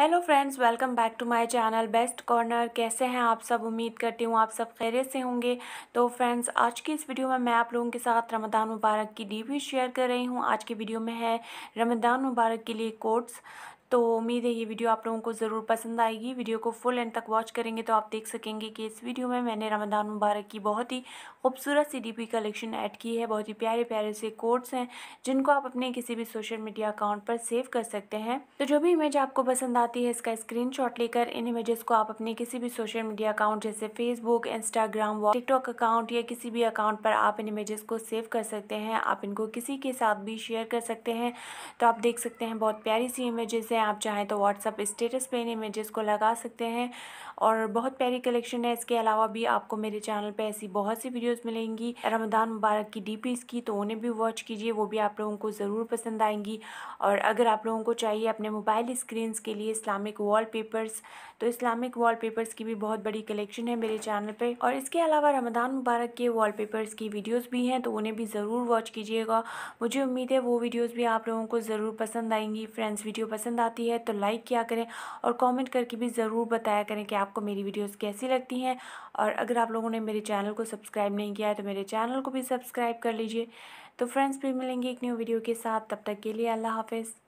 hello friends welcome back to my channel best corner कैसे हैं आप सब उम्मीद करती हूँ आप सब खैरियत से होंगे तो फ्रेंड्स आज की इस वीडियो में मैं आप लोगों के साथ रमदान मुबारक की डीपी शेयर कर रही हूँ आज की वीडियो में है रमदान मुबारक के लिए कोट्स तो उम्मीद है ये वीडियो आप लोगों को ज़रूर पसंद आएगी वीडियो को फुल एंड तक वॉच करेंगे तो आप देख सकेंगे कि इस वीडियो में मैंने रमदान मुबारक की बहुत ही खूबसूरत सी पी कलेक्शन ऐड की है बहुत ही प्यारे प्यारे से कोड्स हैं जिनको आप अपने किसी भी सोशल मीडिया अकाउंट पर सेव कर सकते हैं तो जो भी इमेज आपको पसंद आती है इसका स्क्रीन लेकर इन इमेजेस को आप अपने किसी भी सोशल मीडिया अकाउंट जैसे फेसबुक इंस्टाग्राम टिकटॉक अकाउंट या किसी भी अकाउंट पर आप इन इमेजेस को सेव कर सकते हैं आप इनको किसी के साथ भी शेयर कर सकते हैं तो आप देख सकते हैं बहुत प्यारी सी इमेजेस हैं हैं आप चाहें तो व्हाट्सअप स्टेटस पे इन इमेजेस को लगा सकते हैं और बहुत प्यारी कलेक्शन है इसके अलावा भी आपको मेरे चैनल पे ऐसी बहुत सी वीडियोस मिलेंगी रमदान मुबारक की डीपीस की तो उन्हें भी वॉच कीजिए वो भी आप लोगों को ज़रूर पसंद आएंगी और अगर आप लोगों को चाहिए अपने मोबाइल स्क्रीन के लिए इस्लामिक वॉल तो इस्लामिक वॉल की भी बहुत बड़ी कलेक्शन है मेरे चैनल पर और इसके अलावा रमदान मुबारक के वॉल की वीडियोज़ भी हैं तो उन्हें भी ज़रूर वॉच कीजिएगा मुझे उम्मीद है वो वीडियोज़ भी आप लोगों को ज़रूर पसंद आएंगी फ्रेंड्स वीडियो पसंद आ आती है तो लाइक किया करें और कमेंट करके भी ज़रूर बताया करें कि आपको मेरी वीडियोस कैसी लगती हैं और अगर आप लोगों ने मेरे चैनल को सब्सक्राइब नहीं किया है तो मेरे चैनल को भी सब्सक्राइब कर लीजिए तो फ्रेंड्स भी मिलेंगे एक न्यू वीडियो के साथ तब तक के लिए अल्लाह हाफिज़